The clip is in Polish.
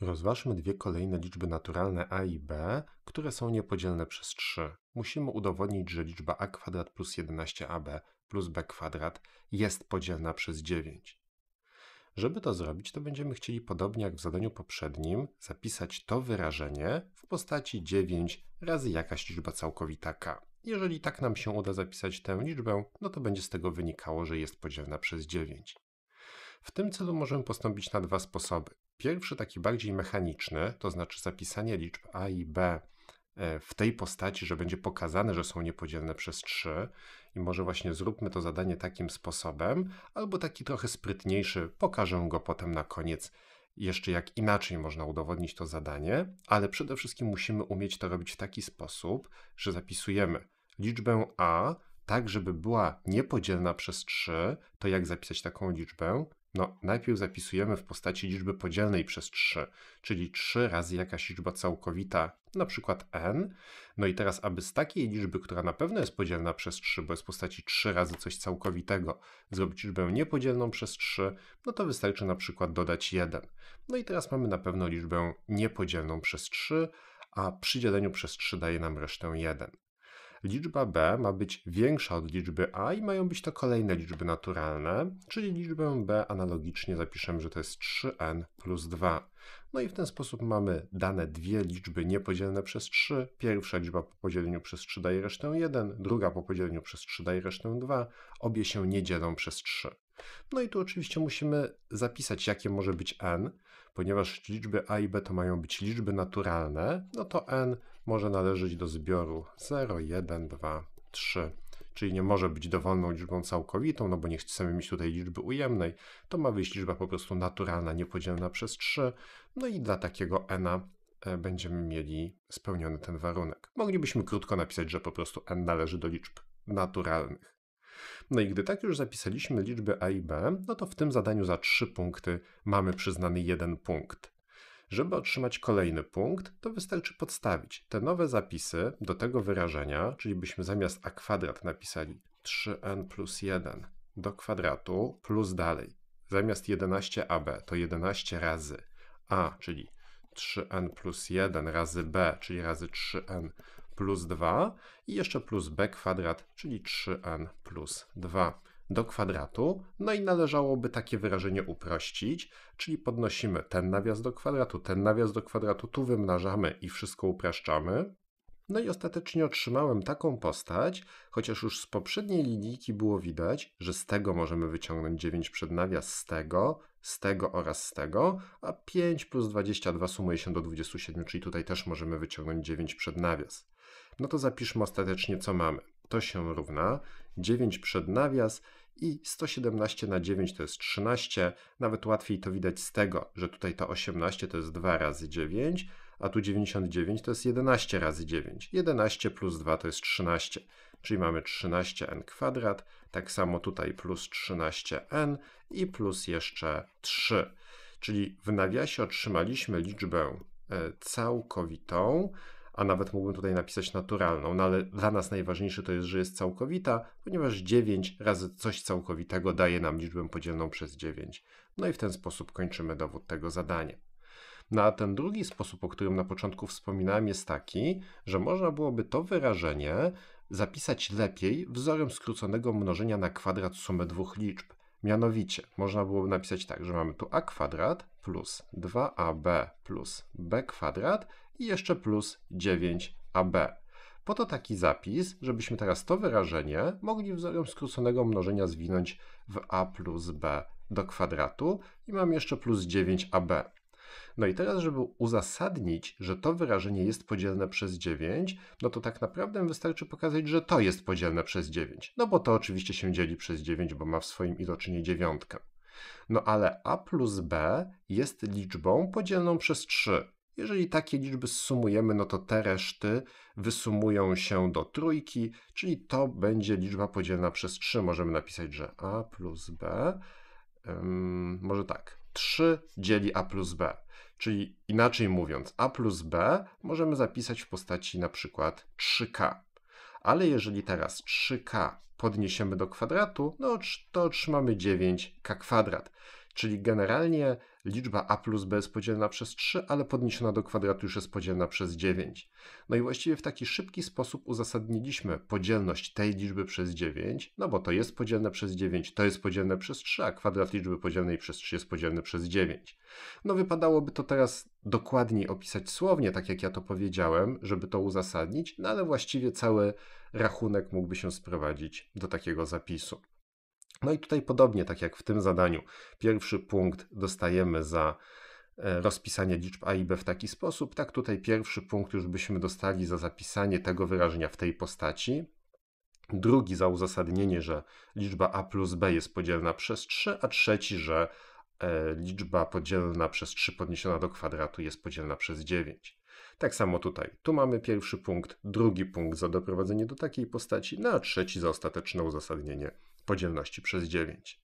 Rozważmy dwie kolejne liczby naturalne a i b, które są niepodzielne przez 3. Musimy udowodnić, że liczba a kwadrat plus 11ab plus b kwadrat jest podzielna przez 9. Żeby to zrobić, to będziemy chcieli, podobnie jak w zadaniu poprzednim, zapisać to wyrażenie w postaci 9 razy jakaś liczba całkowita k. Jeżeli tak nam się uda zapisać tę liczbę, no to będzie z tego wynikało, że jest podzielna przez 9. W tym celu możemy postąpić na dwa sposoby. Pierwszy, taki bardziej mechaniczny, to znaczy zapisanie liczb A i B e, w tej postaci, że będzie pokazane, że są niepodzielne przez 3 i może właśnie zróbmy to zadanie takim sposobem, albo taki trochę sprytniejszy, pokażę go potem na koniec jeszcze jak inaczej można udowodnić to zadanie, ale przede wszystkim musimy umieć to robić w taki sposób, że zapisujemy liczbę a tak, żeby była niepodzielna przez 3, to jak zapisać taką liczbę, no, najpierw zapisujemy w postaci liczby podzielnej przez 3, czyli 3 razy jakaś liczba całkowita, na przykład n. No i teraz, aby z takiej liczby, która na pewno jest podzielna przez 3, bo jest w postaci 3 razy coś całkowitego, zrobić liczbę niepodzielną przez 3, no to wystarczy na przykład dodać 1. No i teraz mamy na pewno liczbę niepodzielną przez 3, a przy dzieleniu przez 3 daje nam resztę 1 liczba b ma być większa od liczby a i mają być to kolejne liczby naturalne, czyli liczbę b analogicznie zapiszemy, że to jest 3n plus 2. No i w ten sposób mamy dane dwie liczby niepodzielne przez 3. Pierwsza liczba po podzieleniu przez 3 daje resztę 1, druga po podzieleniu przez 3 daje resztę 2. Obie się nie dzielą przez 3. No i tu oczywiście musimy zapisać, jakie może być n, ponieważ liczby a i b to mają być liczby naturalne, no to n może należeć do zbioru 0, 1, 2, 3. Czyli nie może być dowolną liczbą całkowitą, no bo nie chcemy mieć tutaj liczby ujemnej. To ma być liczba po prostu naturalna, niepodzielna przez 3. No i dla takiego n e, będziemy mieli spełniony ten warunek. Moglibyśmy krótko napisać, że po prostu n należy do liczb naturalnych. No i gdy tak już zapisaliśmy liczby A i B, no to w tym zadaniu za 3 punkty mamy przyznany jeden punkt. Żeby otrzymać kolejny punkt, to wystarczy podstawić te nowe zapisy do tego wyrażenia, czyli byśmy zamiast a kwadrat napisali 3n plus 1 do kwadratu plus dalej. Zamiast 11ab to 11 razy a, czyli 3n plus 1 razy b, czyli razy 3n plus 2 i jeszcze plus b kwadrat, czyli 3n plus 2 do kwadratu. No i należałoby takie wyrażenie uprościć, czyli podnosimy ten nawias do kwadratu, ten nawias do kwadratu, tu wymnażamy i wszystko upraszczamy. No i ostatecznie otrzymałem taką postać, chociaż już z poprzedniej linijki było widać, że z tego możemy wyciągnąć 9 przed nawias, z tego, z tego oraz z tego, a 5 plus 22 sumuje się do 27, czyli tutaj też możemy wyciągnąć 9 przed nawias no to zapiszmy ostatecznie co mamy. To się równa 9 przed nawias i 117 na 9 to jest 13. Nawet łatwiej to widać z tego, że tutaj to 18 to jest 2 razy 9, a tu 99 to jest 11 razy 9. 11 plus 2 to jest 13, czyli mamy 13n kwadrat, tak samo tutaj plus 13n i plus jeszcze 3. Czyli w nawiasie otrzymaliśmy liczbę e, całkowitą, a nawet mógłbym tutaj napisać naturalną, no ale dla nas najważniejsze to jest, że jest całkowita, ponieważ 9 razy coś całkowitego daje nam liczbę podzielną przez 9. No i w ten sposób kończymy dowód tego zadania. No a ten drugi sposób, o którym na początku wspominałem, jest taki, że można byłoby to wyrażenie zapisać lepiej wzorem skróconego mnożenia na kwadrat sumy dwóch liczb. Mianowicie można byłoby napisać tak, że mamy tu a kwadrat plus 2ab plus b kwadrat i jeszcze plus 9ab. Po to taki zapis, żebyśmy teraz to wyrażenie mogli wzorem skróconego mnożenia zwinąć w a plus b do kwadratu i mam jeszcze plus 9ab. No i teraz, żeby uzasadnić, że to wyrażenie jest podzielne przez 9, no to tak naprawdę wystarczy pokazać, że to jest podzielne przez 9. No bo to oczywiście się dzieli przez 9, bo ma w swoim iloczynie dziewiątkę. No ale a plus b jest liczbą podzielną przez 3. Jeżeli takie liczby sumujemy, no to te reszty wysumują się do trójki, czyli to będzie liczba podzielna przez 3. Możemy napisać, że a plus b, może tak, 3 dzieli a plus b. Czyli inaczej mówiąc, a plus b możemy zapisać w postaci na przykład 3k. Ale jeżeli teraz 3k podniesiemy do kwadratu, no to otrzymamy 9k kwadrat. Czyli generalnie liczba a plus b jest podzielona przez 3, ale podniesiona do kwadratu już jest podzielna przez 9. No i właściwie w taki szybki sposób uzasadniliśmy podzielność tej liczby przez 9, no bo to jest podzielne przez 9, to jest podzielne przez 3, a kwadrat liczby podzielnej przez 3 jest podzielny przez 9. No wypadałoby to teraz dokładniej opisać słownie, tak jak ja to powiedziałem, żeby to uzasadnić, no ale właściwie cały rachunek mógłby się sprowadzić do takiego zapisu. No i tutaj podobnie, tak jak w tym zadaniu, pierwszy punkt dostajemy za e, rozpisanie liczb A i B w taki sposób, tak tutaj pierwszy punkt już byśmy dostali za zapisanie tego wyrażenia w tej postaci, drugi za uzasadnienie, że liczba a plus b jest podzielna przez 3, a trzeci, że e, liczba podzielna przez 3 podniesiona do kwadratu jest podzielna przez 9. Tak samo tutaj. Tu mamy pierwszy punkt, drugi punkt za doprowadzenie do takiej postaci, no a trzeci za ostateczne uzasadnienie podzielności przez 9.